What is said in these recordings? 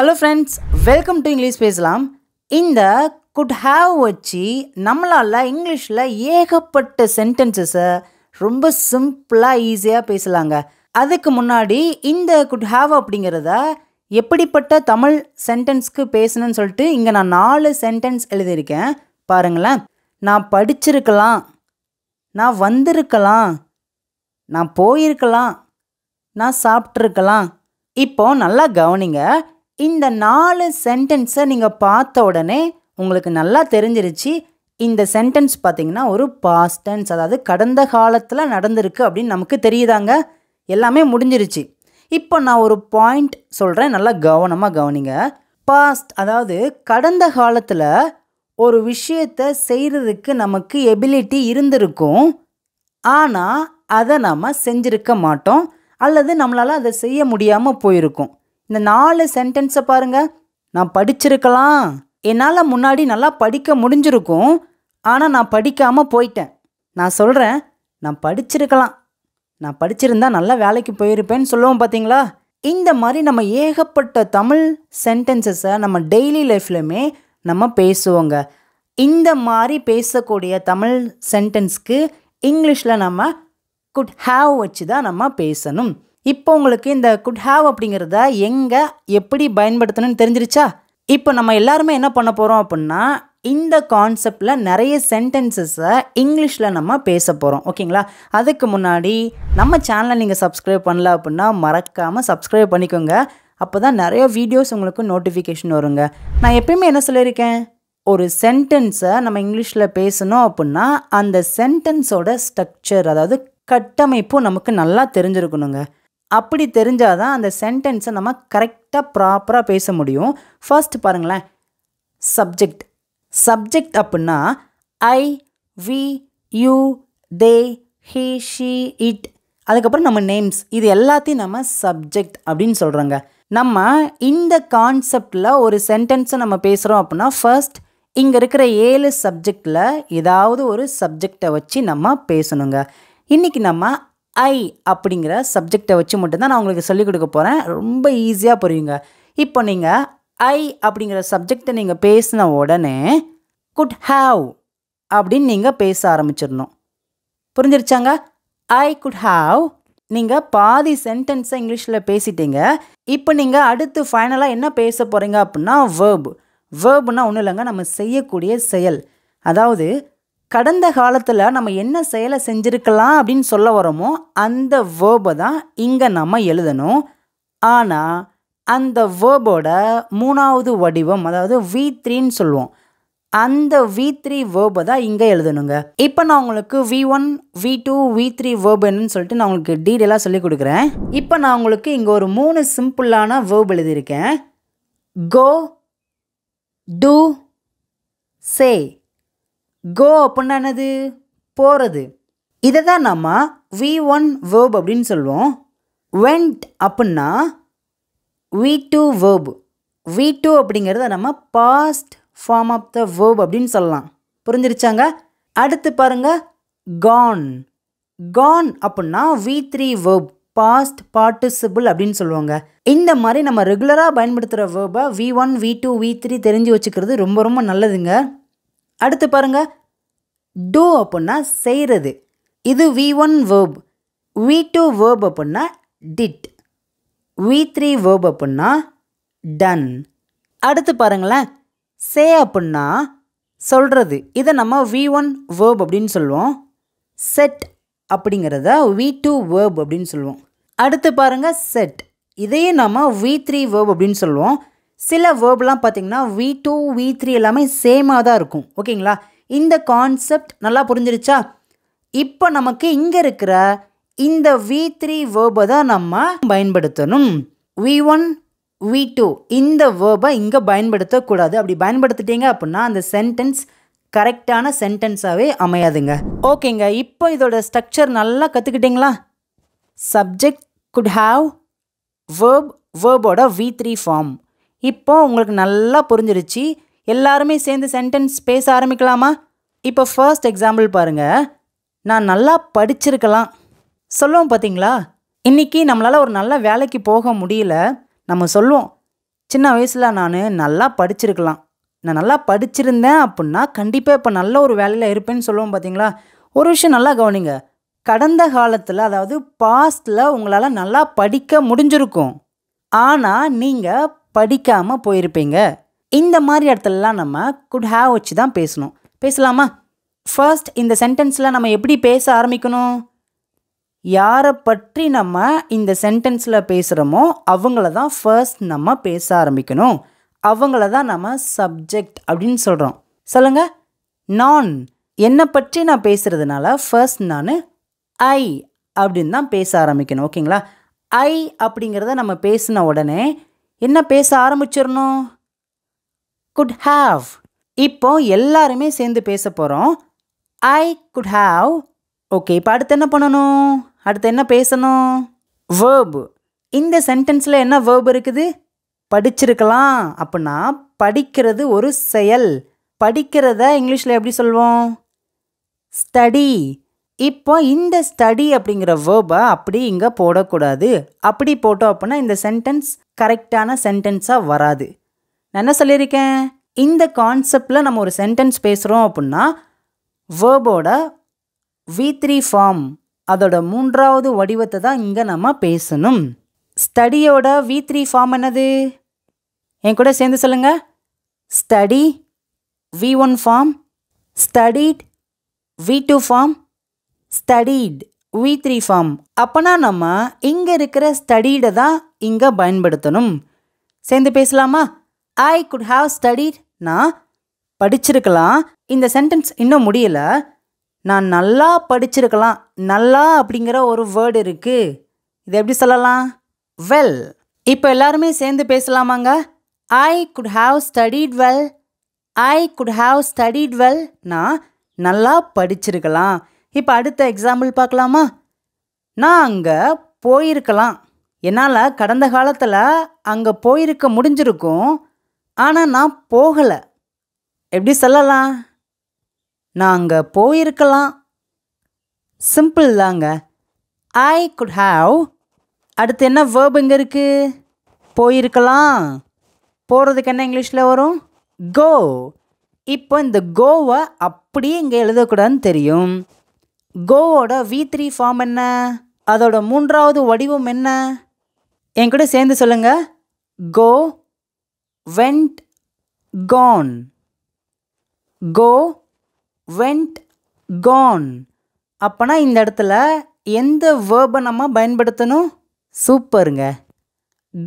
hello friends welcome to English பேசலாம் இந்த could have வச்சு நம்மளால் இங்கிலீஷில் ஏகப்பட்ட சென்டென்சஸை ரொம்ப சிம்பிளாக ஈஸியாக பேசலாங்க அதுக்கு முன்னாடி இந்த குட் ஹாவ் அப்படிங்கிறத எப்படிப்பட்ட தமிழ் சென்டென்ஸ்க்கு பேசணும்னு சொல்லிட்டு இங்கே நான் நாலு சென்டென்ஸ் எழுதியிருக்கேன் பாருங்களேன் நான் படிச்சிருக்கலாம் நான் வந்திருக்கலாம் நான் போயிருக்கலாம் நான் சாப்பிட்ருக்கலாம் இப்போ நல்லா கவனிங்க இந்த நாலு சென்டென்ஸை நீங்கள் பார்த்த உடனே உங்களுக்கு நல்லா தெரிஞ்சிருச்சு இந்த சென்டென்ஸ் பார்த்திங்கன்னா ஒரு பாஸ்டென்ஸ் டென்ஸ் அதாவது கடந்த காலத்தில் நடந்திருக்கு அப்படின்னு நமக்கு தெரியுதாங்க எல்லாமே முடிஞ்சிருச்சு இப்போ நான் ஒரு பாயிண்ட் சொல்கிறேன் நல்லா கவனமாக கவனிங்க பாஸ்ட் அதாவது கடந்த காலத்தில் ஒரு விஷயத்தை செய்கிறதுக்கு நமக்கு எபிலிட்டி இருந்திருக்கும் ஆனால் அதை நாம் செஞ்சுருக்க மாட்டோம் அல்லது நம்மளால் அதை செய்ய முடியாமல் போயிருக்கும் இந்த நாலு சென்டென்ஸை பாருங்க நான் படிச்சிருக்கலாம் என்னால் முன்னாடி நல்லா படிக்க முடிஞ்சிருக்கும் ஆனால் நான் படிக்காமல் போயிட்டேன் நான் சொல்கிறேன் நான் படிச்சிருக்கலாம் நான் படிச்சிருந்தா நல்லா வேலைக்கு போயிருப்பேன்னு சொல்லுவோம் பார்த்தீங்களா இந்த மாதிரி நம்ம ஏகப்பட்ட தமிழ் சென்டென்சஸை நம்ம டெய்லி லைஃப்லையுமே நம்ம பேசுவோங்க இந்த மாதிரி பேசக்கூடிய தமிழ் சென்டென்ஸ்க்கு இங்கிலீஷில் நம்ம குட் ஹாவ் வச்சு தான் நம்ம பேசணும் இப்போ உங்களுக்கு இந்த குட் ஹாவ் அப்படிங்கிறத எங்கே எப்படி பயன்படுத்தணும்னு தெரிஞ்சிருச்சா இப்போ நம்ம எல்லாருமே என்ன பண்ண போகிறோம் அப்படின்னா இந்த கான்செப்டில் நிறைய சென்டென்சஸை இங்கிலீஷில் நம்ம பேச போகிறோம் ஓகேங்களா அதுக்கு முன்னாடி நம்ம சேனலை நீங்கள் சப்ஸ்கிரைப் பண்ணல அப்படின்னா மறக்காமல் சப்ஸ்கிரைப் பண்ணிக்கோங்க அப்போ தான் நிறைய வீடியோஸ் உங்களுக்கு நோட்டிஃபிகேஷன் வருங்க நான் எப்பயுமே என்ன சொல்லியிருக்கேன் ஒரு சென்டென்ஸை நம்ம இங்கிலீஷில் பேசணும் அப்படின்னா அந்த சென்டென்ஸோட ஸ்ட்ரக்சர் அதாவது கட்டமைப்பும் நமக்கு நல்லா தெரிஞ்சிருக்கணுங்க அப்படி தெரிஞ்சால் தான் அந்த சென்டென்ஸை நம்ம கரெக்டாக ப்ராப்பராக பேச முடியும் ஃபர்ஸ்ட் பாருங்களேன் சப்ஜெக்ட் சப்ஜெக்ட் அப்புடின்னா I we you they he she it அதுக்கப்புறம் நம்ம நேம்ஸ் இது எல்லாத்தையும் நம்ம சப்ஜெக்ட் அப்படின்னு சொல்கிறோங்க நம்ம இந்த கான்செப்டில் ஒரு சென்டென்ஸை நம்ம பேசுகிறோம் அப்படின்னா ஃபர்ஸ்ட் இங்கே இருக்கிற ஏழு சப்ஜெக்டில் ஏதாவது ஒரு சப்ஜெக்டை வச்சு நம்ம பேசணுங்க இன்றைக்கி நம்ம ஐ அப்படிங்கிற சப்ஜெக்டை வச்சு மட்டும்தான் நான் உங்களுக்கு சொல்லிக் கொடுக்க போகிறேன் ரொம்ப ஈஸியாக புரியுங்க இப்போ நீங்கள் ஐ அப்படிங்கிற சப்ஜெக்டை நீங்கள் பேசின உடனே குட் ஹாவ் அப்படின்னு நீங்கள் பேச ஆரம்பிச்சிடணும் புரிஞ்சிருச்சாங்க ஐ குட் ஹாவ் நீங்கள் பாதி சென்டென்ஸை இங்கிலீஷில் பேசிட்டீங்க இப்போ நீங்கள் அடுத்து ஃபைனலாக என்ன பேச போகிறீங்க அப்படின்னா வேர்பு வேர்ப்னா ஒன்றும் இல்லைங்க நம்ம செய்யக்கூடிய செயல் அதாவது கடந்த காலத்தில் நம்ம என்ன செயலை செஞ்சுருக்கலாம் அப்படின்னு சொல்ல வரோமோ அந்த வேர்பை தான் இங்கே நம்ம எழுதணும் ஆனால் அந்த வேர்போட மூணாவது வடிவம் அதாவது வி த்ரீன்னு சொல்லுவோம் அந்த வி த்ரீ வேர்பை தான் இங்கே எழுதணுங்க இப்போ நான் உங்களுக்கு V one V two V three verb என்னன்னு சொல்லிட்டு நான் உங்களுக்கு டீட்டெயிலாக சொல்லி கொடுக்குறேன் இப்போ நான் உங்களுக்கு இங்கே ஒரு மூணு சிம்பிளான வேர்பு எழுதியிருக்கேன் கோ டூ சே கோ அப்படின்னா போகிறது இதை தான் நம்ம வி ஒன் வேர்ப் அப்படின்னு சொல்லுவோம் வெண்ட் அப்புடின்னா V two verb V two அப்படிங்கிறத நம்ம past form of the verb அப்படின்னு சொல்லலாம் புரிஞ்சிருச்சாங்க அடுத்து பாருங்கள் கான் கான் அப்படின்னா V three verb past participle அப்படின்னு சொல்லுவாங்க இந்த மாதிரி நம்ம ரெகுலராக பயன்படுத்துகிற வேர்பை V one V two V three தெரிஞ்சு வச்சுக்கிறது ரொம்ப ரொம்ப நல்லதுங்க அடுத்து பாருங்கள் டூ அப்புடின்னா செய்கிறது இது V one verb V two verb அப்புடின்னா டிட் வி த்ரீ வேர்ப் அப்புடின்னா டன் அடுத்து பாருங்களேன் சே அப்புடின்னா சொல்கிறது இதை நம்ம வி ஒன் வேர்ப் அப்படின்னு சொல்லுவோம் செட் அப்படிங்கிறத வி டூ வேர்ப் அப்படின்னு சொல்லுவோம் அடுத்து பாருங்கள் செட் இதையும் நம்ம வி த்ரீ வேர்ப் அப்படின்னு சொல்லுவோம் சில வேர்ப்லாம் பார்த்திங்கன்னா வி டூ வி த்ரீ எல்லாமே சேமாக தான் இருக்கும் ஓகேங்களா இந்த கான்செப்ட் நல்லா புரிஞ்சிருச்சா இப்போ நமக்கு இங்கே இருக்கிற இந்த வி த்ரீ வேர்பை தான் நம்ம பயன்படுத்தணும் வி ஒன் வி டூ இந்த வேர்பை இங்கே பயன்படுத்தக்கூடாது அப்படி பயன்படுத்திட்டீங்க அப்படின்னா அந்த சென்டென்ஸ் கரெக்டான சென்டென்ஸாகவே அமையாதுங்க ஓகேங்க இப்போ இதோட ஸ்ட்ரக்சர் நல்லா கற்றுக்கிட்டிங்களா சப்ஜெக்ட் குட் ஹாவ் வேர்ப் வேர்போட வி த்ரீ ஃபார்ம் இப்போ உங்களுக்கு நல்லா புரிஞ்சிருச்சு எல்லாருமே சேர்ந்து சென்டென்ஸ் பேச ஆரம்பிக்கலாமா இப்போ ஃபர்ஸ்ட் எக்ஸாம்பிள் பாருங்கள் நான் நல்லா படிச்சிருக்கலாம் சொல்லுவோம் பார்த்தீங்களா இன்றைக்கி நம்மளால் ஒரு நல்ல வேலைக்கு போக முடியல நம்ம சொல்லுவோம் சின்ன வயசில் நான் நல்லா படிச்சிருக்கலாம் நான் நல்லா படிச்சிருந்தேன் அப்படின்னா கண்டிப்பாக இப்போ நல்ல ஒரு வேலையில் இருப்பேன்னு சொல்லுவோம் பார்த்தீங்களா ஒரு விஷயம் நல்லா கவனிங்க கடந்த காலத்தில் அதாவது பாஸ்டில் உங்களால் நல்லா படிக்க முடிஞ்சிருக்கும் ஆனால் நீங்கள் படிக்காமல் போயிருப்பீங்க இந்த மாதிரி இடத்துலலாம் நம்ம குட் ஹேவ் வச்சு தான் பேசணும் பேசலாமா ஃபர்ஸ்ட் இந்த சென்டென்ஸில் நம்ம எப்படி பேச ஆரம்பிக்கணும் யாரை பற்றி நம்ம இந்த சென்டென்ஸில் பேசுகிறோமோ அவங்கள தான் ஃபர்ஸ்ட் நம்ம பேச ஆரம்பிக்கணும் அவங்கள தான் நம்ம சப்ஜெக்ட் அப்படின்னு சொல்கிறோம் சொல்லுங்கள் நான் என்னை பற்றி நான் பேசுகிறதுனால ஃபர்ஸ்ட் நான் ஐ அப்படின்னு தான் பேச ஆரம்பிக்கணும் ஓகேங்களா ஐ அப்படிங்கிறத நம்ம பேசின உடனே என்ன பேச ஆரம்பிச்சிடணும் குட் ஹாவ் இப்போ எல்லாருமே சேர்ந்து பேச போகிறோம் ஐ குட் ஹாவ் ஓகே இப்போ அடுத்து என்ன பண்ணணும் அடுத்து என்ன பேசணும் வேர்பு இந்த சென்டென்ஸில் என்ன வேர்பு இருக்குது படிச்சிருக்கலாம் அப்படின்னா படிக்கிறது ஒரு செயல் படிக்கிறத இங்கிலீஷில் எப்படி சொல்வோம் ஸ்டடி இப்போ இந்த ஸ்டடி அப்படிங்கிற வேர்பை அப்படி இங்கே போடக்கூடாது அப்படி போட்டோம் அப்படின்னா இந்த சென்டென்ஸ் கரெக்டான சென்டென்ஸாக வராது நான் என்ன சொல்லியிருக்கேன் இந்த கான்செப்டில் நம்ம ஒரு சென்டென்ஸ் பேசுகிறோம் அப்படின்னா வேர்போட வி த்ரீ ஃபார்ம் அதோட மூன்றாவது வடிவத்தை தான் இங்கே நம்ம பேசணும் ஸ்டடியோட வி த்ரீ ஃபார்ம் என்னது என் கூட சேர்ந்து சொல்லுங்கள் study V one form studied V two form studied V three form அப்போனா நம்ம இங்கே இருக்கிற ஸ்டடீடை தான் இங்கே பயன்படுத்தணும் சேர்ந்து பேசலாமா ஐ குட் ஹாவ் ஸ்டடிட் நான் படிச்சிருக்கலாம் இந்த சென்டென்ஸ் இன்னும் முடியல நான் நல்லா படிச்சிருக்கலாம் நல்லா அப்படிங்கிற ஒரு வேர்டு இருக்குது இது எப்படி சொல்லலாம் வெல் இப்போ எல்லாருமே சேர்ந்து பேசலாமாங்க I could have studied well I could have studied well நான் நல்லா படிச்சிருக்கலாம் இப்போ அடுத்த எக்ஸாம்பிள் பார்க்கலாமா நான் அங்கே போயிருக்கலாம் என்னால் கடந்த காலத்தில் அங்கே போயிருக்க முடிஞ்சிருக்கும் ஆனால் நான் போகலை எப்படி சொல்லலாம் நான் அங்கே போயிருக்கலாம் சிம்பிள் தாங்க ஐ குட் ஹாவ் அடுத்து என்ன வேர்ப் இங்கே இருக்குது போயிருக்கலாம் போகிறதுக்கு என்ன இங்கிலீஷில் வரும் கோ இப்போ இந்த கோவை அப்படியே இங்கே எழுதக்கூடாதுன்னு தெரியும் கோவோட வி த்ரீ ஃபார்ம் என்ன அதோட மூன்றாவது வடிவம் என்ன என் கூட சேர்ந்து சொல்லுங்கள் கோ went gone go went gone அப்போனா இந்த இடத்துல எந்த வேர்பை நம்ம பயன்படுத்தணும் சூப்பருங்க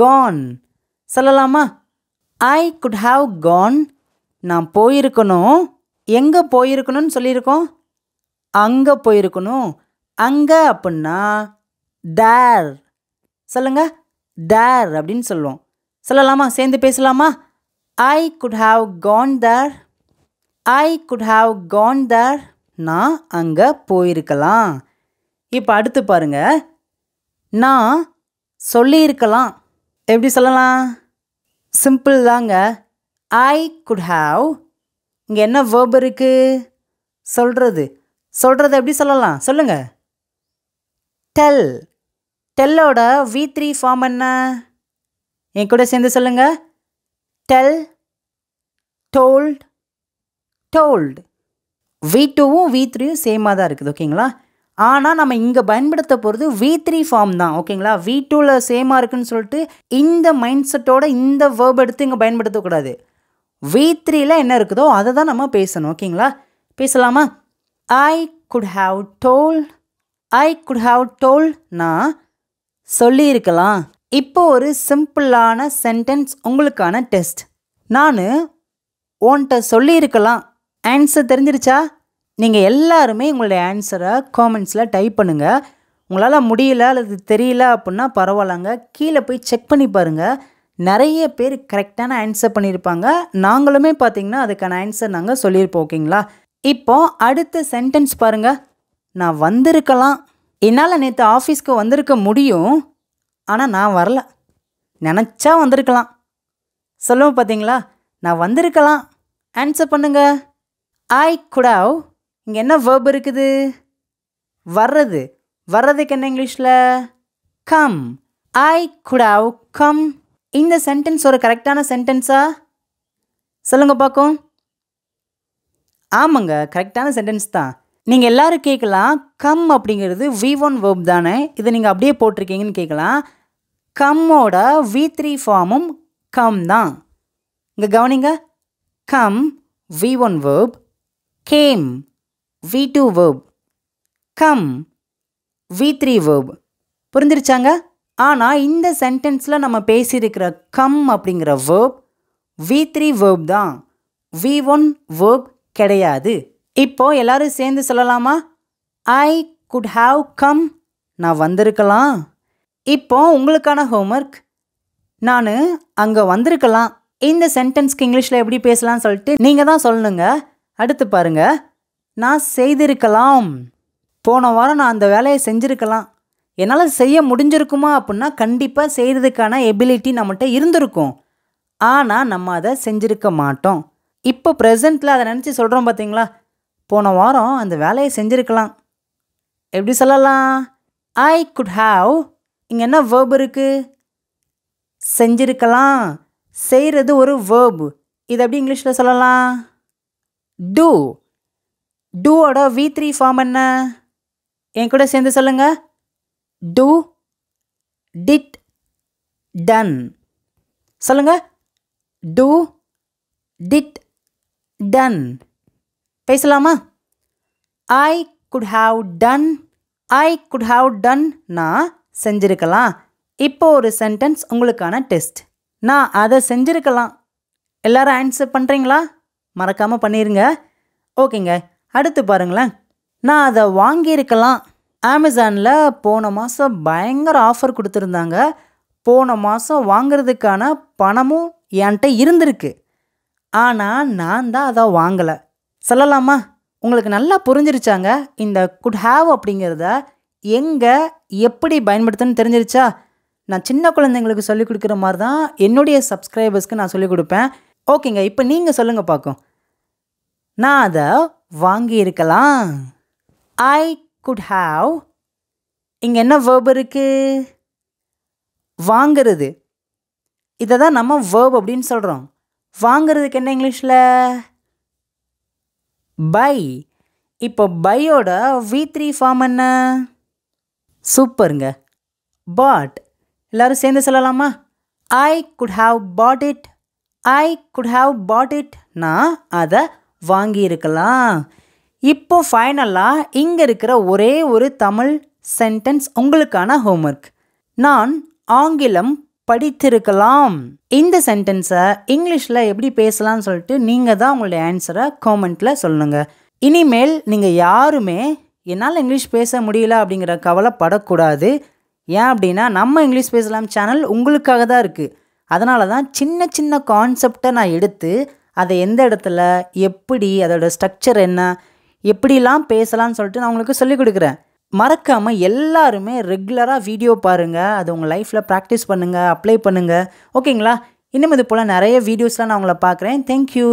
கான் சொல்லலாமா ஐ குட் ஹாவ் gone நான் போயிருக்கணும் எங்கே போயிருக்கணும்னு சொல்லியிருக்கோம் அங்கே போயிருக்கணும் அங்கே அப்படின்னா தேர் சொல்லுங்க தேர் அப்படின்னு சொல்லுவோம் சொல்லலாமா சேர்ந்து பேசலாமா I could have gone there I could have gone there நான் அங்கே போயிருக்கலாம் இப்போ அடுத்து பாருங்க நான் சொல்லியிருக்கலாம் எப்படி சொல்லலாம் சிம்பிள் தாங்க ஐ குட் ஹாவ் இங்கே என்ன வேர்ப் இருக்குது சொல்கிறது சொல்கிறது எப்படி சொல்லலாம் சொல்லுங்கள் டெல் டெல்லோட வி த்ரீ ஃபார்ம் என்ன என் கூட சேர்ந்து சொல்லுங்கள் டெல் டோல்ட் டோல்டு வி டூவும் வி த்ரீயும் சேமாக தான் இருக்குது ஓகேங்களா ஆனால் நம்ம இங்கே பயன்படுத்த போகிறது வி த்ரீ ஃபார்ம் தான் ஓகேங்களா வி டூவில் சேமாக இருக்குன்னு சொல்லிட்டு இந்த மைண்ட் செட்டோட இந்த வேர்ப் எடுத்து இங்கே பயன்படுத்தக்கூடாது வி த்ரீயில் என்ன இருக்குதோ அதை தான் நம்ம பேசணும் ஓகேங்களா பேசலாமா I could have told I could have told நான் சொல்லியிருக்கலாம் இப்போ ஒரு சிம்பிளான சென்டென்ஸ் உங்களுக்கான டெஸ்ட் நான் ஓன்ட்ட சொல்லியிருக்கலாம் ஆன்சர் தெரிஞ்சிருச்சா நீங்கள் எல்லாருமே உங்களுடைய ஆன்சரை காமெண்ட்ஸில் டைப் பண்ணுங்கள் உங்களால் முடியல அல்லது தெரியல அப்படின்னா பரவாயில்லங்க கீழே போய் செக் பண்ணி பாருங்கள் நிறைய பேர் கரெக்டான ஆன்சர் பண்ணியிருப்பாங்க நாங்களுமே பார்த்திங்கன்னா அதுக்கான ஆன்சர் நாங்கள் சொல்லியிருப்போம் ஓகேங்களா இப்போ அடுத்த சென்டென்ஸ் பாருங்கள் நான் வந்திருக்கலாம் என்னால் நேற்று ஆஃபீஸ்க்கு வந்திருக்க முடியும் ஆனால் நான் வரல நினச்சா வந்திருக்கலாம் சொல்லுவோம் பார்த்தீங்களா நான் வந்திருக்கலாம் ஆன்சர் பண்ணுங்க ஐ குடாவ் இங்கே என்ன வேர்ப் இருக்குது வர்றது வர்றதுக்கு என்ன இங்கிலீஷில் கம் ஐ குடாவ் கம் இந்த சென்டென்ஸ் ஒரு கரெக்டான சென்டென்ஸா சொல்லுங்க பார்க்கும் ஆமாங்க கரெக்டான சென்டென்ஸ் தான் நீங்கள் எல்லோரும் கேட்கலாம் கம் அப்படிங்கிறது வி ஒன் வேர்ப் தானே இதை நீங்கள் அப்படியே போட்டிருக்கீங்கன்னு கேட்கலாம் கம்மோட வி த்ரீ ஃபார்மும் கம் தான் இங்கே கவனிங்க come V one verb came V two verb come V three verb புரிஞ்சிருச்சாங்க ஆனால் இந்த சென்டென்ஸில் நம்ம பேசியிருக்கிற கம் அப்படிங்கிற வேர்ப் வி த்ரீ வேர்ப் தான் வி ஒன் வேர்ப் கிடையாது இப்போ எல்லாரும் சேர்ந்து சொல்லலாமா ஐ குட் ஹாவ் கம் நான் வந்திருக்கலாம் இப்போ உங்களுக்கான ஹோம்ஒர்க் நான் அங்கே வந்திருக்கலாம் இந்த சென்டென்ஸ்க்கு இங்கிலீஷில் எப்படி பேசலாம்னு சொல்லிட்டு நீங்கள் தான் சொல்லணுங்க அடுத்து பாருங்க நான் செய்திருக்கலாம் போன வாரம் நான் அந்த வேலையை செஞ்சுருக்கலாம் என்னால் செய்ய முடிஞ்சிருக்குமா அப்படின்னா கண்டிப்பாக செய்கிறதுக்கான எபிலிட்டி நம்மகிட்ட இருந்திருக்கும் ஆனால் நம்ம அதை செஞ்சுருக்க மாட்டோம் இப்போ ப்ரெசண்ட்டில் அதை நினச்சி சொல்கிறோம் பார்த்தீங்களா போன வாரம் அந்த வேலையை செஞ்சுருக்கலாம் எப்படி சொல்லலாம் ஐ குட் ஹாவ் இங்கே என்ன வேர்பு இருக்குது செஞ்சுருக்கலாம் செய்கிறது ஒரு வேர்பு இது எப்படி இங்கிலீஷில் சொல்லலாம் டூ டூவோட வி த்ரீ ஃபார்ம் என்ன என் கூட சேர்ந்து சொல்லுங்கள் டூ டிட் டன் சொல்லுங்கள் டூ டிட் டன் பேசலாமா I could have done I could have done நான் செஞ்சுருக்கலாம் இப்போ ஒரு சென்டென்ஸ் உங்களுக்கான டெஸ்ட் நான் அதை செஞ்சுருக்கலாம் எல்லாரும் ஆன்சர் பண்ணுறீங்களா மறக்காமல் பண்ணிடுங்க ஓகேங்க அடுத்து பாருங்களேன் நான் அதை வாங்கியிருக்கலாம் அமேசானில் போன மாதம் பயங்கர ஆஃபர் கொடுத்துருந்தாங்க போன மாதம் வாங்கிறதுக்கான பணமும் என்கிட்ட இருந்திருக்கு ஆனால் நான் தான் அதை வாங்கலை சொல்லலாமா உங்களுக்கு நல்லா புரிஞ்சிருச்சாங்க இந்த குட் ஹாவ் அப்படிங்கிறத எங்கே எப்படி பயன்படுத்தணும்னு தெரிஞ்சிருச்சா நான் சின்ன குழந்தைங்களுக்கு சொல்லிக் கொடுக்குற மாதிரி தான் என்னுடைய சப்ஸ்கிரைபர்ஸ்க்கு நான் சொல்லிக் கொடுப்பேன் ஓகேங்க இப்போ நீங்கள் சொல்லுங்கள் பார்க்கும் நான் அதை வாங்கியிருக்கலாம் ஐ குட் ஹாவ் இங்கே என்ன வேர்ப் இருக்குது வாங்கிறது இதை தான் நம்ம வேர்ப் அப்படின்னு சொல்கிறோம் வாங்கிறதுக்கு என்ன இங்கிலீஷில் பை இப்போ பையோட வி த்ரீ ஃபார்ம் என்ன சூப்பருங்க பாட் எல்லாரும் சேர்ந்து சொல்லலாமா I could have bought it I could have bought it நான் அதை வாங்கியிருக்கலாம் இப்போ ஃபைனலாக இங்கே இருக்கிற ஒரே ஒரு தமிழ் சென்டென்ஸ் உங்களுக்கான ஹோம்ஒர்க் நான் ஆங்கிலம் படித்திருக்கலாம் இந்த சென்டென்ஸை இங்கிலீஷில் எப்படி பேசலாம்னு சொல்லிட்டு நீங்கள் தான் உங்களுடைய ஆன்சரை காமெண்ட்டில் சொல்லுங்கள் இனிமேல் நீங்கள் யாருமே என்னால் இங்கிலீஷ் பேச முடியல அப்படிங்கிற கவலைப்படக்கூடாது ஏன் அப்படின்னா நம்ம இங்கிலீஷ் பேசலாம் சேனல் உங்களுக்காக தான் இருக்குது அதனால தான் சின்ன சின்ன கான்செப்டை நான் எடுத்து அதை எந்த இடத்துல எப்படி அதோடய ஸ்ட்ரக்சர் என்ன எப்படிலாம் பேசலாம்னு சொல்லிட்டு நான் உங்களுக்கு சொல்லிக் கொடுக்குறேன் மறக்காமல் எல்லாருமே ரெகுலராக வீடியோ பாருங்கள் அது உங்கள் லைஃப்பில் ப்ராக்டிஸ் பண்ணுங்கள் அப்ளை பண்ணுங்கள் ஓகேங்களா இன்னும் இது போல் நிறைய வீடியோஸ்லாம் நான் உங்களை பார்க்குறேன் தேங்க்யூ